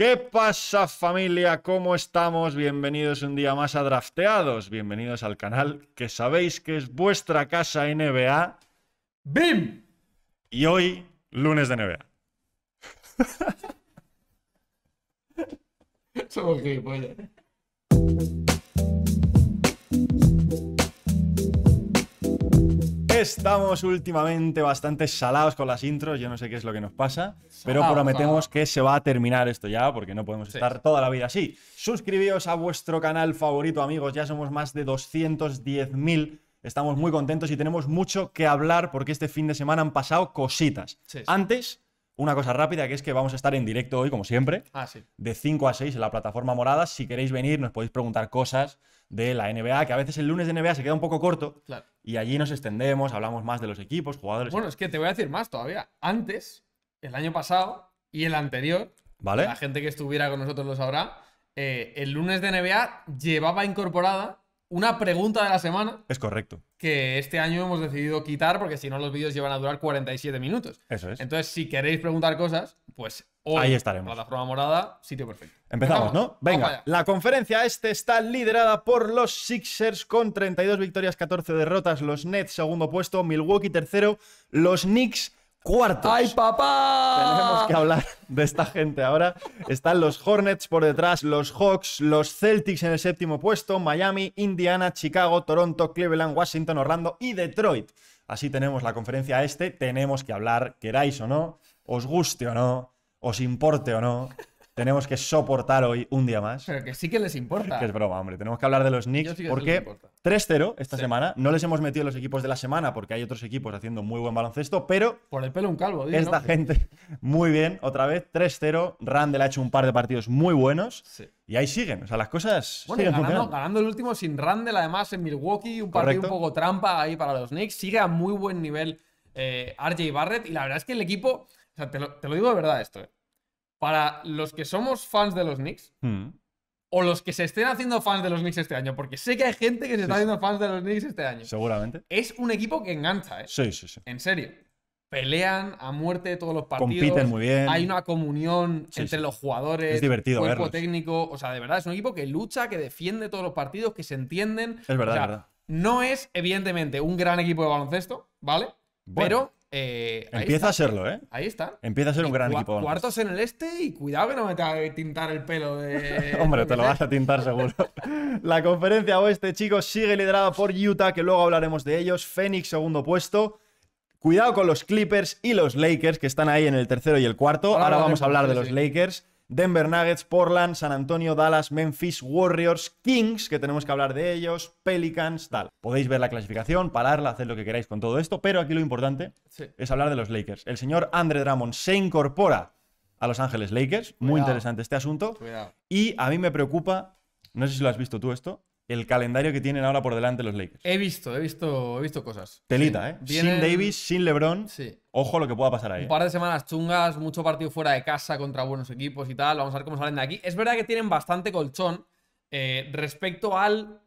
¿Qué pasa familia? ¿Cómo estamos? Bienvenidos un día más a Drafteados. Bienvenidos al canal que sabéis que es vuestra casa NBA. ¡Bim! Y hoy, lunes de NBA. Somos Estamos últimamente bastante salados con las intros, yo no sé qué es lo que nos pasa, pero prometemos que se va a terminar esto ya, porque no podemos estar toda la vida así. Suscribíos a vuestro canal favorito, amigos, ya somos más de 210.000. Estamos muy contentos y tenemos mucho que hablar porque este fin de semana han pasado cositas. Antes, una cosa rápida que es que vamos a estar en directo hoy, como siempre, ah, sí. de 5 a 6 en la plataforma morada. Si queréis venir, nos podéis preguntar cosas de la NBA, que a veces el lunes de NBA se queda un poco corto. Y allí nos extendemos, hablamos más de los equipos, jugadores. Bueno, es que te voy a decir más todavía. Antes, el año pasado y el anterior, ¿Vale? la gente que estuviera con nosotros lo sabrá, eh, el lunes de NBA llevaba incorporada una pregunta de la semana. Es correcto. Que este año hemos decidido quitar porque si no los vídeos llevan a durar 47 minutos. Eso es. Entonces, si queréis preguntar cosas, pues hoy, Ahí estaremos. plataforma morada, sitio perfecto. Empezamos, Empezamos. ¿no? Venga, la conferencia este está liderada por los Sixers con 32 victorias, 14 derrotas, los Nets segundo puesto, Milwaukee tercero, los Knicks cuartos. ¡Ay, papá! Tenemos que hablar de esta gente ahora. Están los Hornets por detrás, los Hawks, los Celtics en el séptimo puesto, Miami, Indiana, Chicago, Toronto, Cleveland, Washington, Orlando y Detroit. Así tenemos la conferencia este. Tenemos que hablar, queráis o no, os guste o no, os importe o no. Tenemos que soportar hoy un día más. Pero que sí que les importa. Que es broma, hombre. Tenemos que hablar de los Knicks porque 3-0 esta semana. No les hemos metido los equipos de la semana porque hay otros equipos haciendo muy buen baloncesto, pero. Por el pelo un calvo, digo, Esta gente, muy bien, otra vez, 3-0. Randall ha hecho un par de partidos muy buenos. Y ahí siguen. O sea, las cosas. Bueno, siguen ganando, ganando, el último sin Randall, además en Milwaukee, un partido un poco trampa ahí para los Knicks. Sigue a muy buen nivel eh, RJ Barrett. Y la verdad es que el equipo. O sea, te lo, digo de verdad esto. Eh. Para los que somos fans de los Knicks. Hmm o los que se estén haciendo fans de los Knicks este año, porque sé que hay gente que se está haciendo fans de los Knicks este año. Seguramente. Es un equipo que engancha, ¿eh? Sí, sí, sí. En serio. Pelean a muerte todos los partidos. Compiten muy bien. Hay una comunión entre los jugadores. Es divertido Cuerpo técnico. O sea, de verdad, es un equipo que lucha, que defiende todos los partidos, que se entienden. Es verdad, verdad. No es, evidentemente, un gran equipo de baloncesto, ¿vale? Pero eh, Empieza a serlo, ¿eh? Ahí está. Empieza a ser un gran equipo. Cuartos en el este y cuidado que no me tenga que tintar el pelo de. Hombre, te lo vas a tintar seguro. la conferencia oeste, chicos, sigue liderada por Utah, que luego hablaremos de ellos. Phoenix, segundo puesto. Cuidado con los Clippers y los Lakers, que están ahí en el tercero y el cuarto. Ahora vamos a hablar de los Lakers. Denver Nuggets, Portland, San Antonio, Dallas, Memphis, Warriors, Kings, que tenemos que hablar de ellos, Pelicans, tal. Podéis ver la clasificación, pararla, hacer lo que queráis con todo esto, pero aquí lo importante es hablar de los Lakers. El señor Andre Drummond se incorpora a Los Ángeles Lakers, muy interesante este asunto, y a mí me preocupa, no sé si lo has visto tú esto, el calendario que tienen ahora por delante los Lakers. He visto, he visto, he visto cosas. Telita, ¿eh? Sin Davis, sin LeBron. Sí. Ojo lo que pueda pasar ahí. Un ¿eh? par de semanas chungas, mucho partido fuera de casa contra buenos equipos y tal. Vamos a ver cómo salen de aquí. Es verdad que tienen bastante colchón eh, respecto al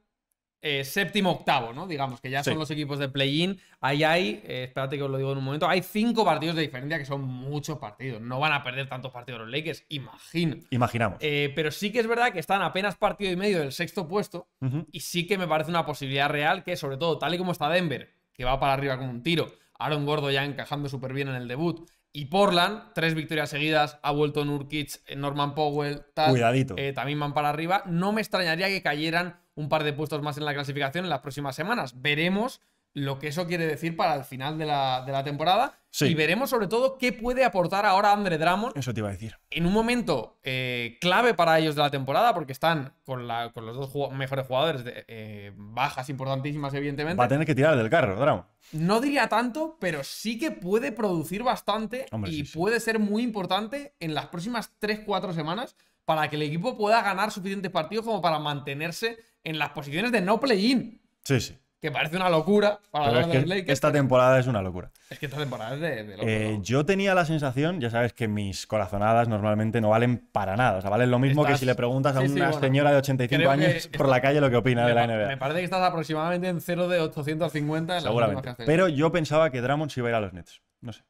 eh, séptimo, octavo, ¿no? Digamos, que ya son los equipos de play-in. Ahí hay, eh, espérate que os lo digo en un momento, hay cinco partidos de diferencia que son muchos partidos. No van a perder tantos partidos los Lakers, imagino. Imaginamos. Eh, pero sí que es verdad que están apenas partido y medio del sexto puesto y sí que me parece una posibilidad real que, sobre todo, tal y como está Denver, que va para arriba con un tiro, Aaron Gordo ya encajando súper bien en el debut, y Portland, tres victorias seguidas, ha vuelto Nurkic, Norman Powell, tal, Cuidadito. también van para arriba. No me extrañaría que cayeran un par de puestos más en la clasificación en las próximas semanas. Veremos lo que eso quiere decir para el final de la, temporada. Y veremos sobre todo qué puede aportar ahora Andre Drummond. Eso te iba a decir. En un momento eh, clave para ellos de la temporada, porque están con, con los dos mejores jugadores, eh, bajas importantísimas, evidentemente. Va a tener que tirar del carro, Drummond. No diría tanto, pero sí que puede producir bastante y puede ser muy importante en las próximas 3-4 semanas para que el equipo pueda ganar suficientes partidos como para mantenerse en las posiciones de no play-in. Sí, sí. Que parece una locura para los Esta temporada es una locura. Es que esta temporada es de, locura. Eh, yo tenía la sensación, ya sabes, que mis corazonadas normalmente no valen para nada. O sea, valen lo mismo que si le preguntas a una señora de 85 años por la calle lo que opina de la NBA. Me parece que estás aproximadamente en 0 de 850 en Seguramente. Pero yo pensaba que Drummond se iba a ir a los Nets. No sé.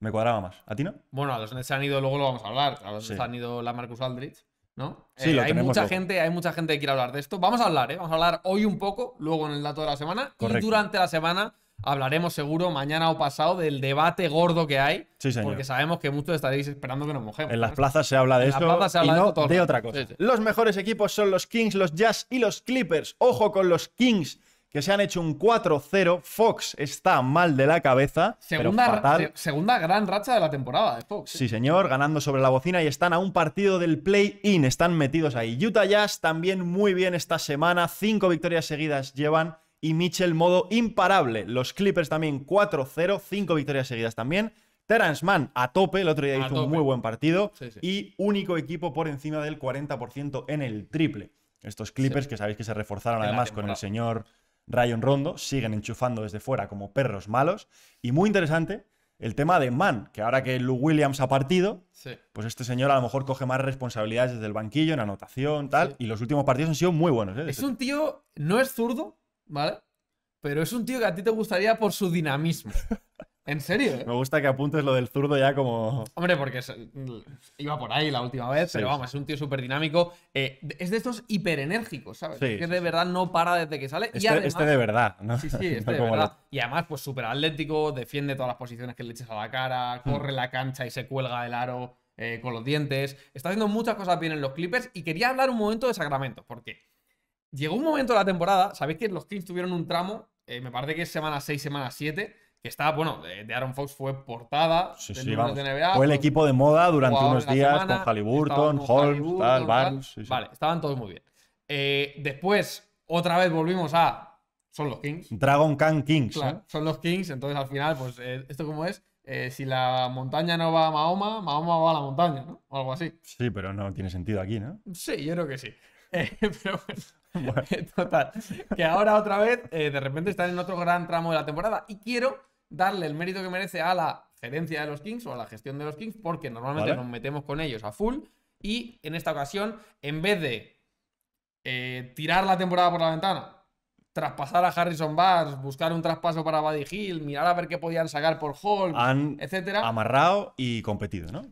Me cuadraba más. ¿A ti no? Bueno, a los Nets se han ido, luego lo vamos a hablar. A los Nets han ido la Marcus Aldrich. ¿no? Eh, hay mucha gente, hay mucha gente que quiere hablar de esto. Vamos a hablar, ¿eh? Vamos a hablar hoy un poco, luego en el dato de la semana y durante la semana hablaremos seguro mañana o pasado del debate gordo que hay. Porque sabemos que muchos estaréis esperando que nos mojemos. En las plazas se habla de esto y no de, otra cosa. Los mejores equipos son los Kings, los Jazz y los Clippers. Ojo con los Kings que se han hecho un 4-0. Fox está mal de la cabeza. Segunda, gran racha de la temporada de Fox. ¿eh? Sí, señor, ganando sobre la bocina y están a un partido del play-in. Están metidos ahí. Utah Jazz también muy bien esta semana. Cinco victorias seguidas llevan. Y Mitchell, modo imparable. Los Clippers también 4-0, cinco victorias seguidas también. Terance Mann a tope, el otro día hizo un muy buen partido. Y único equipo por encima del 40% en el triple. Estos Clippers que sabéis que se reforzaron además con el señor Rayon Rondo, siguen enchufando desde fuera como perros malos. Y muy interesante el tema de Mann, que ahora que Lou Williams ha partido, pues este señor a lo mejor coge más responsabilidades desde el banquillo, en anotación, tal. Y los últimos partidos han sido muy buenos. ¿eh? Es un tío, no es zurdo, ¿vale? Pero es un tío que a ti te gustaría por su dinamismo. En serio, eh? Me gusta que apuntes lo del zurdo ya como. Hombre, porque mm, iba por ahí la última vez, pero vamos, es un tío súper dinámico. Eh, es de estos hiperenérgicos, ¿sabes? que de verdad no para desde que sale. Este, este de verdad, ¿no? Sí, sí, este de verdad. Y además, pues súper atlético, defiende todas las posiciones que le eches a la cara, mm. corre la cancha y se cuelga el aro eh, con los dientes. Está haciendo muchas cosas bien en los Clippers y quería hablar un momento de Sacramento, porque llegó un momento de la temporada, sabéis que los Clips tuvieron un tramo, me parece que es semana 6, semana 7 que está, bueno, de Aaron Fox fue portada sí, NBA. Fue el equipo de moda durante unos días con Halliburton, Holmes, Barnes. vale, estaban todos muy bien. Eh, después, otra vez volvimos a. Son los Kings. Dragon Khan Kings. ¿eh? Son los Kings, entonces al final, pues, eh, ¿esto como es? si la montaña no va a Mahoma, Mahoma va a la montaña, ¿no? O algo así. Sí, pero no tiene sentido aquí, ¿no? Sí, yo creo que sí. pero bueno. Total. Que ahora otra vez, de repente están en otro gran tramo de la temporada. Y quiero darle el mérito que merece a la gerencia de los Kings o a la gestión de los Kings, porque normalmente nos metemos con ellos a full. Y en esta ocasión, en vez de eh, tirar la temporada por la ventana, traspasar a Harrison Barnes, buscar un traspaso para Buddy Hill, mirar a ver qué podían sacar por Hall, etcétera. Amarrado y competido, ¿no?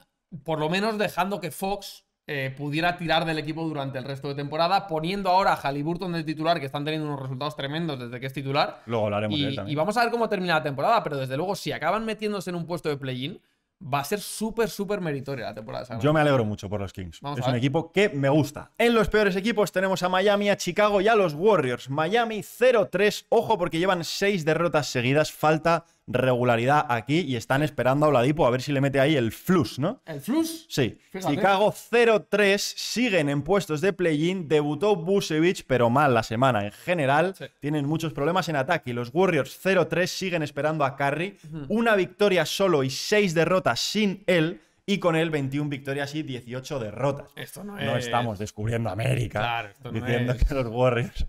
Por lo menos dejando que Fox eh, pudiera tirar del equipo durante el resto de temporada, poniendo ahora a Halliburton de titular, que están teniendo unos resultados tremendos desde que es titular. Luego hablaremos y, de Y vamos a ver cómo termina la temporada, pero desde luego, si acaban metiéndose en un puesto de play-in, va a ser súper, súper meritoria la temporada. Yo me alegro mucho por los Kings. es un equipo que me gusta. En los peores equipos tenemos a Miami, a Chicago y a los Warriors. Miami 0-3. Ojo porque llevan seis derrotas seguidas. Falta regularidad aquí y están esperando a Oladipo a ver si le mete ahí el flus, ¿no? ¿El flus? Sí. Chicago 0-3, siguen en puestos de play-in, debutó Busevich, pero mal la semana en general. Tienen muchos problemas en ataque y los Warriors 0-3 siguen esperando a Curry. Una victoria solo y seis derrotas sin él y con él 21 victorias y 18 derrotas. Esto no, no estamos descubriendo América claro, esto no diciendo que los Warriors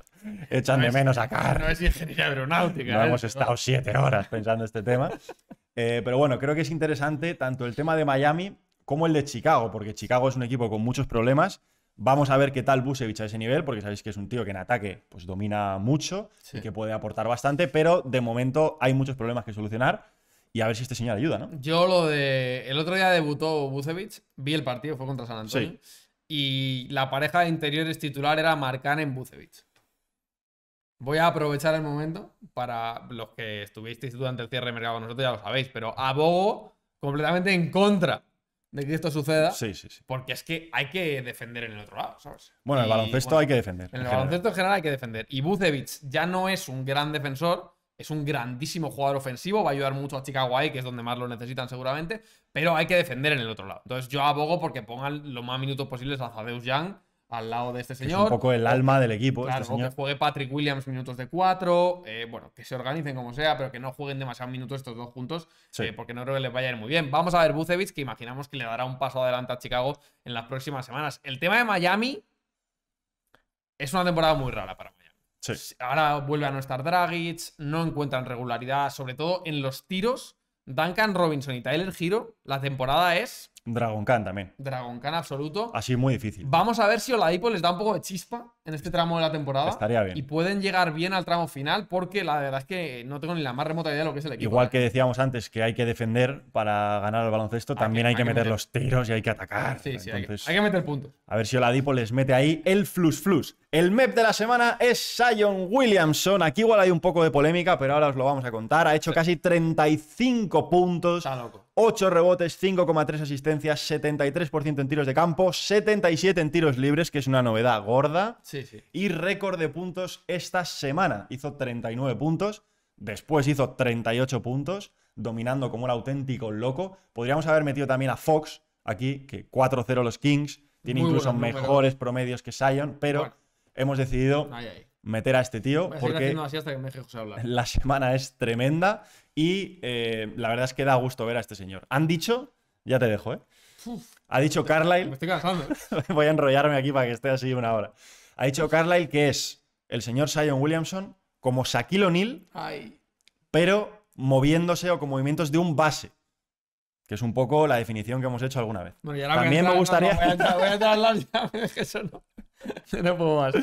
Echan de menos a Car. No es ingeniería aeronáutica. ¿eh? hemos estado siete horas pensando este tema. Eh, pero bueno, creo que es interesante tanto el tema de Miami como el de Chicago, porque Chicago es un equipo con muchos problemas. Vamos a ver qué tal Busevich a ese nivel, porque sabéis que es un tío que en ataque pues, domina mucho y que puede aportar bastante, pero de momento hay muchos problemas que solucionar y a ver si este señor ayuda, ¿no? Yo lo de. El otro día debutó Busevich, vi el partido, fue contra San Antonio. Y la pareja de interiores titular era Marcán en Busevich. Voy a aprovechar el momento para los que estuvisteis durante el cierre de mercado nosotros, ya lo sabéis, pero abogo completamente en contra de que esto suceda. Sí, sí, sí. Porque es que hay que defender en el otro lado, ¿sabes? Bueno, en el baloncesto hay que defender. En el baloncesto en general hay que defender. Y Bucevic ya no es un gran defensor, es un grandísimo jugador ofensivo, va a ayudar mucho a Chicago ahí, que es donde más lo necesitan seguramente, pero hay que defender en el otro lado. Entonces yo abogo porque pongan lo más minutos posibles a Zadeus Young al lado de este señor. un poco el alma del equipo. Este claro, este que juegue Patrick Williams minutos de cuatro, eh, bueno, que se organicen como sea, pero que no jueguen demasiados minutos estos dos juntos, eh, porque no creo que les vaya a ir muy bien. Vamos a ver Bucevic, que imaginamos que le dará un paso adelante a Chicago en las próximas semanas. El tema de Miami es una temporada muy rara para Miami. Ahora vuelve a no estar Dragic, no encuentran regularidad, sobre todo en los tiros. Duncan Robinson y Tyler Giro, la temporada es Dragon Khan también. Dragon Khan absoluto. Así muy difícil. Vamos a ver si Oladipo les da un poco de chispa en este tramo de la temporada. Estaría bien. Y pueden llegar bien al tramo final porque la verdad es que no tengo ni la más remota idea de lo que es el equipo. Igual ¿eh? que decíamos antes que hay que defender para ganar el baloncesto, también hay, que, meter, los tiros y hay que atacar. Sí, sí, hay, que, meter puntos. A ver si Oladipo les mete ahí el flus flus. El MEP de la semana es Sion Williamson. Aquí igual hay un poco de polémica, pero ahora os lo vamos a contar. Ha hecho casi 35 puntos. Está loco 8 rebotes, 5,3 asistencias, 73% en tiros de campo, 77 en tiros libres, que es una novedad gorda. Sí, sí. Y récord de puntos esta semana. Hizo 39 puntos, después hizo 38 puntos, dominando como un auténtico loco. Podríamos haber metido también a Fox aquí, que 4-0 los Kings, tiene incluso mejores promedios que Sion, pero hemos decidido... Ay, meter a este tío. porque así hasta que me hablar. La semana es tremenda y eh, la verdad es que da gusto ver a este señor. Han dicho, ya te dejo, ¿eh? ha dicho Carlyle. Me estoy cansando. ¿eh? voy a enrollarme aquí para que esté así una hora. Ha dicho Carlyle que es el señor Sion Williamson como Shaquille O'Neal, pero moviéndose o con movimientos de un base. Que es un poco la definición que hemos hecho alguna vez. También me gustaría. no puedo más.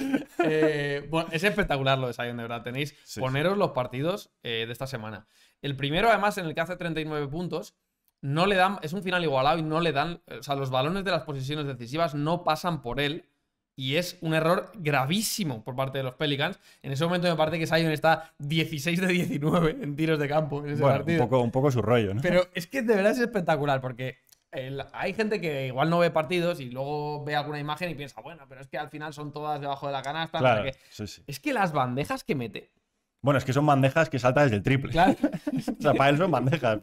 Eh, bueno, es espectacular lo de Sion, de verdad. Tenéis poneros los partidos eh, de esta semana. El primero, además, en el que hace 39 puntos, no le dan. Es un final igualado y no le dan. O sea, los balones de las posiciones decisivas no pasan por él. Y es un error gravísimo por parte de los Pelicans. En ese momento me parece que Sion está 16 de 19 en tiros de campo bueno, Un poco, un poco su rollo, ¿no? Pero es que de verdad es espectacular porque hay gente que igual no ve partidos y luego ve alguna imagen y piensa, bueno, pero es que al final son todas debajo de la canasta. Es que las bandejas que mete bueno, es que son bandejas que salta desde el triple. o sea, para él son bandejas,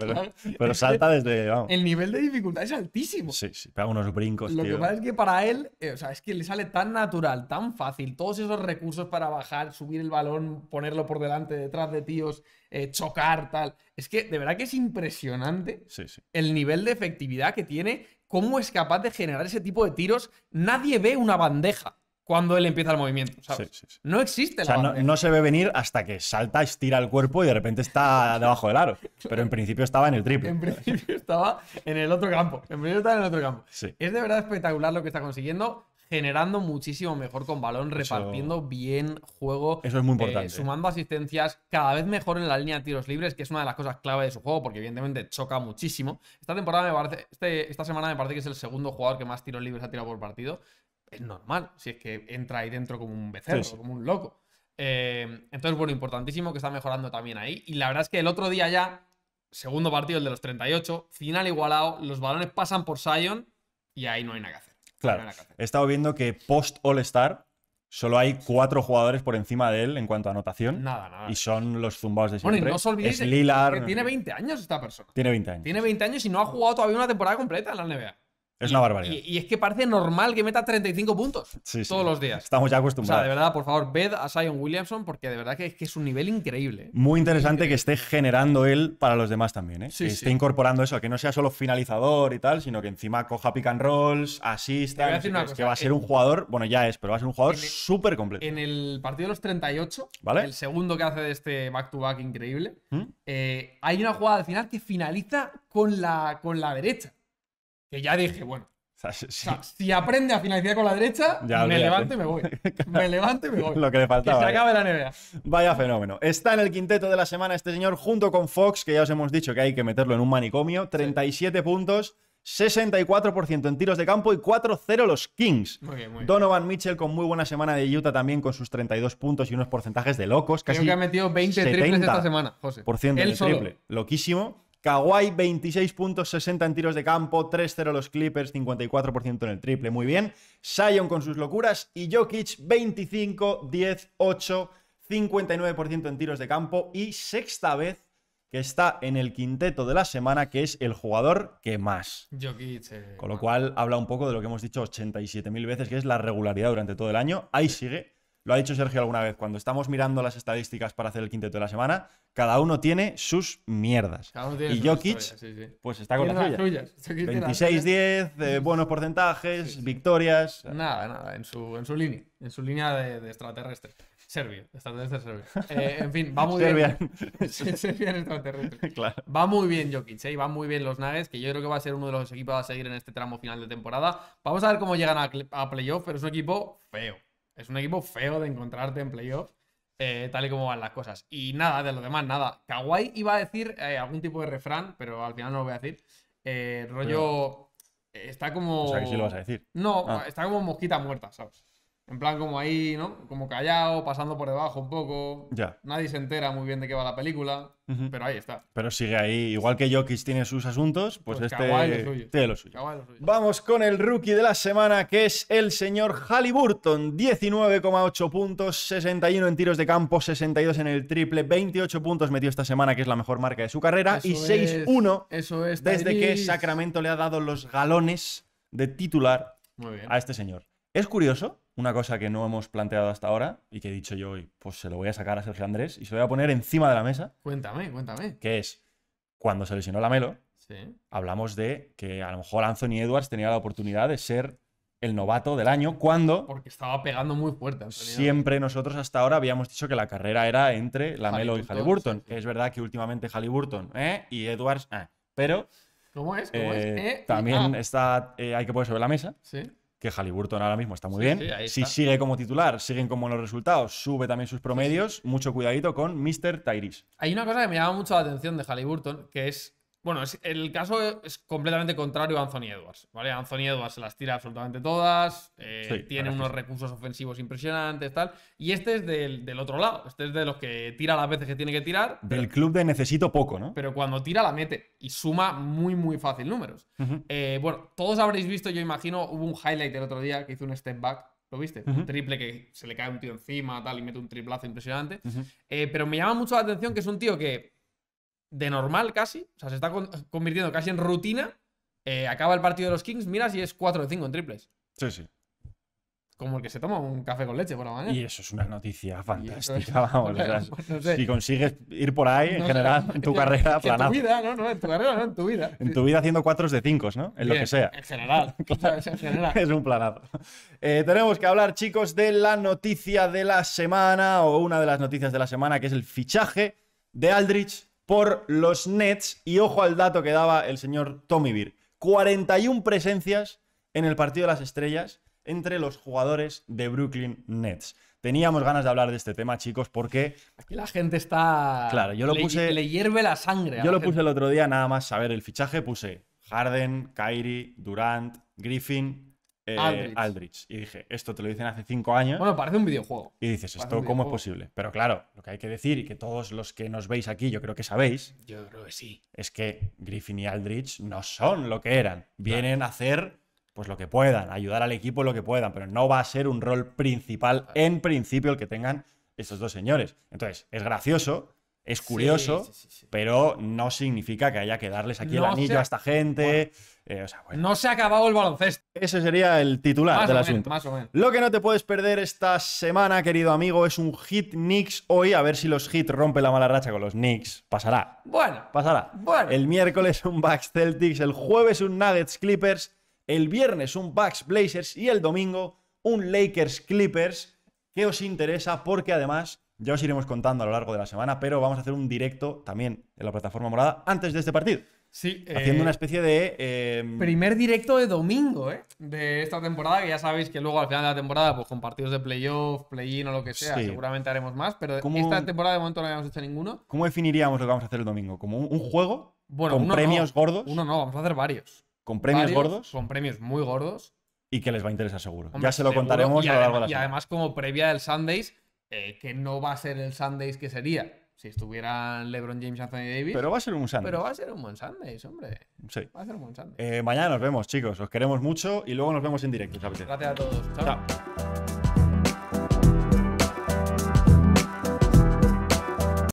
pero, salta desde. El nivel de dificultad es altísimo. Sí, sí, pega unos brincos. Lo que pasa es que para él, eh, o sea, es que le sale tan natural, tan fácil, todos esos recursos para bajar, subir el balón, ponerlo por delante, detrás de tíos, eh, chocar, tal. Es que de verdad que es impresionante el nivel de efectividad que tiene, cómo es capaz de generar ese tipo de tiros. Nadie ve una bandeja cuando él empieza el movimiento. No existe la o sea, no, se ve venir hasta que salta, estira el cuerpo y de repente está debajo del aro. Pero en principio estaba en el triple. En principio estaba en el otro campo. En principio estaba en el otro campo. Es de verdad espectacular lo que está consiguiendo, generando muchísimo mejor con balón, repartiendo bien juego. Eso es muy eh, importante. sumando asistencias, cada vez mejor en la línea de tiros libres, que es una de las cosas clave de su juego, porque evidentemente choca muchísimo. Esta temporada me parece, este, esta semana me parece que es el segundo jugador que más tiros libres ha tirado por partido es normal, si es que entra ahí dentro como un becerro, como un loco. Eh, entonces, bueno, importantísimo que está mejorando también ahí. Y la verdad es que el otro día ya, segundo partido, el de los 38, final igualado, los balones pasan por Sion y ahí no hay nada que hacer. Claro, he estado viendo que post All-Star solo hay cuatro jugadores por encima de él en cuanto a anotación. Nada, nada. Y son los zumbados de siempre. Bueno, y no os olvidéis es tiene 20 años esta persona. Tiene 20 años. Tiene 20 años y no ha jugado todavía una temporada completa en la NBA. Es una barbaridad. Y, es que parece normal que meta 35 puntos todos los días. Estamos ya acostumbrados. O sea, de verdad, por favor, ved a Sion Williamson porque de verdad que es, que es un nivel increíble. ¿eh? Muy interesante que esté generando él para los demás también. ¿eh? que esté incorporando eso, que no sea solo finalizador y tal, sino que encima coja pick and rolls, asista. que va a ser un jugador, bueno, ya es, pero va a ser un jugador súper completo. En el partido de los 38, el segundo que hace de este back-to-back increíble, ¿Mm? eh, hay una jugada al final que finaliza con la, con la derecha. Que ya dije, bueno. si aprende a finalizar con la derecha, me levanto y me voy. Me levanto y me voy. Lo que le faltaba. se ¿eh? acabe la NBA. Vaya fenómeno. Está en el quinteto de la semana este señor junto con Fox, que ya os hemos dicho que hay que meterlo en un manicomio. 37 puntos. 64% en tiros de campo y 4-0 los Kings. Donovan Mitchell con muy buena semana de Utah también con sus 32 puntos y unos porcentajes de locos. Creo que ha metido 20 triples esta semana, José. Por ciento triple. Loquísimo. Kawhi 26 puntos, 60 en tiros de campo, 3-0 los Clippers, 54% en el triple, muy bien. Sion con sus locuras y Jokic 25, 10, 8, 59% en tiros de campo y sexta vez que está en el quinteto de la semana, que es el jugador que más. Jokic. Eh, con lo cual habla un poco de lo que hemos dicho 87.000 veces, que es la regularidad durante todo el año. Ahí sigue, lo ha dicho Sergio alguna vez, cuando estamos mirando las estadísticas para hacer el quinteto de la semana, cada uno tiene sus mierdas. y Jokic, pues está con las suyas. 26-10, eh, mm. buenos porcentajes, victorias. Nada, nada, en su, en su línea, en su línea de, extraterrestre. serbio extraterrestre serbio. Eh, en fin, va muy bien. en extraterrestre. Va muy bien Jokic, eh, y va muy bien los Nuggets, que yo creo que va a ser uno de los equipos a seguir en este tramo final de temporada. Vamos a ver cómo llegan a, a playoff, pero es un equipo feo. Es un equipo feo de encontrarte en playoff, eh, tal y como van las cosas. Y nada, de lo demás, nada. Kawhi iba a decir eh, algún tipo de refrán, pero al final no lo voy a decir. Eh, rollo. Está como. O sea, que lo vas a decir. No, ah. está como mosquita muerta, ¿sabes? En plan, como ahí, ¿no? Como callado, pasando por debajo un poco. Ya. Nadie se entera muy bien de qué va la película, pero ahí está. Pero sigue ahí. Igual que Jokic tiene sus asuntos, pues, esto pues este lo tiene lo suyo. Vamos con el rookie de la semana, que es el señor Halliburton. 19,8 puntos, 61 en tiros de campo, 62 en el triple, 28 puntos metió esta semana, que es la mejor marca de su carrera, y 6-1 eso es, desde que Sacramento le ha dado los galones de titular a este señor. Es curioso, una cosa que no hemos planteado hasta ahora y que he dicho yo hoy, pues se lo voy a sacar a Sergio Andrés y se lo voy a poner encima de la mesa. Cuéntame, cuéntame. Que es, cuando se lesionó la Melo, hablamos de que a lo mejor Anthony Edwards tenía la oportunidad de ser el novato del año cuando... Porque estaba pegando muy fuerte. siempre nosotros hasta ahora habíamos dicho que la carrera era entre la Melo y Halliburton. es verdad que últimamente Halliburton ¿eh? y Edwards... Ah, pero... Eh, eh, también ah. está, hay que poner sobre la mesa. Sí que Halliburton ahora mismo está muy bien. si sigue como titular, siguen como los resultados, sube también sus promedios. Mucho cuidadito con Mr. Tyrese. Hay una cosa que me llama mucho la atención de Halliburton, que es bueno, el caso es completamente contrario a Anthony Edwards, ¿vale? Anthony Edwards se las tira absolutamente todas, eh, tiene unos recursos ofensivos impresionantes, tal. Y este es del, otro lado, este es de los que tira las veces que tiene que tirar. Del club de necesito poco, ¿no? Pero cuando tira la mete y suma muy, muy fácil números. Eh, bueno, todos habréis visto, yo imagino, hubo un highlight el otro día que hizo un step back ¿Lo viste? Un triple que se le cae un tío encima, tal, y mete un triplazo impresionante. Eh, pero me llama mucho la atención que es un tío que de normal casi, o sea, se está convirtiendo casi en rutina. Eh, acaba el partido de los Kings, miras y es 4 de 5 en triples. Sí, sí. Como el que se toma un café con leche por la mañana. Y eso es una noticia fantástica, vamos. Si consigues ir por ahí, en general, en tu carrera, planazo. En tu vida, no, no, en tu carrera, no, en tu vida. en tu vida haciendo cuatros de 5, ¿no? En lo que sea. En general. en general. Es un planazo. Eh, tenemos que hablar, chicos, de la noticia de la semana, o una de las noticias de la semana, que es el fichaje de Aldrich por los Nets. Y ojo al dato que daba el señor Tommy Beer. 41 presencias en el partido de las estrellas entre los jugadores de Brooklyn Nets. Teníamos ganas de hablar de este tema, chicos, porque... Aquí la gente está... Claro, yo lo puse... Le hierve la sangre. Yo lo puse el otro día, nada más saber el fichaje, puse Harden, Kyrie, Durant, Griffin, eh, Aldrich. Y dije, esto te lo dicen hace cinco años. Bueno, parece un videojuego. Y dices, ¿esto cómo es posible? Pero claro, lo que hay que decir y que todos los que nos veis aquí, yo creo que sabéis. Yo creo que sí. Es que Griffin y Aldrich no son lo que eran. Vienen a hacer pues lo que puedan, ayudar al equipo lo que puedan, pero no va a ser un rol principal, en principio, el que tengan estos dos señores. Entonces, es gracioso es curioso, pero no significa que haya que darles aquí el anillo a esta gente. Eh, no se ha acabado el baloncesto. Ese sería el titular del asunto. más Lo que no te puedes perder esta semana, querido amigo, es un hit Knicks hoy. A ver si los hit rompen la mala racha con los Knicks. Pasará. Bueno. Pasará. Bueno. El miércoles un Bucks Celtics, el jueves un Nuggets Clippers, el viernes un Bucks Blazers y el domingo un Lakers Clippers. ¿Qué os interesa? Porque además ya os iremos contando a lo largo de la semana, pero vamos a hacer un directo también en la plataforma morada antes de este partido. Sí, haciendo eh, una especie de. Em, primer directo de domingo, ¿eh? De esta temporada, que ya sabéis que luego al final de la temporada, pues con partidos de playoff, play-in o lo que sea, seguramente haremos más, pero esta temporada de momento no habíamos hecho ninguno. ¿Cómo definiríamos lo que vamos a hacer el domingo? ¿Como un, juego? Bueno, ¿Con premios gordos? Uno no, vamos a hacer varios. ¿Con premios gordos? Con premios muy gordos. Y que les va a interesar seguro. ya se lo contaremos a lo largo de la semana. Y además, como previa del Sundays eh, que no va a ser el Sundays que sería si estuvieran LeBron James Anthony Davis. Pero va a ser un Sundays. Pero va a ser un buen Sundays, hombre. Sí. Va a ser un buen Sundays. Eh, mañana nos vemos, chicos. Os queremos mucho y luego nos vemos en directo. Gracias a todos. Chao.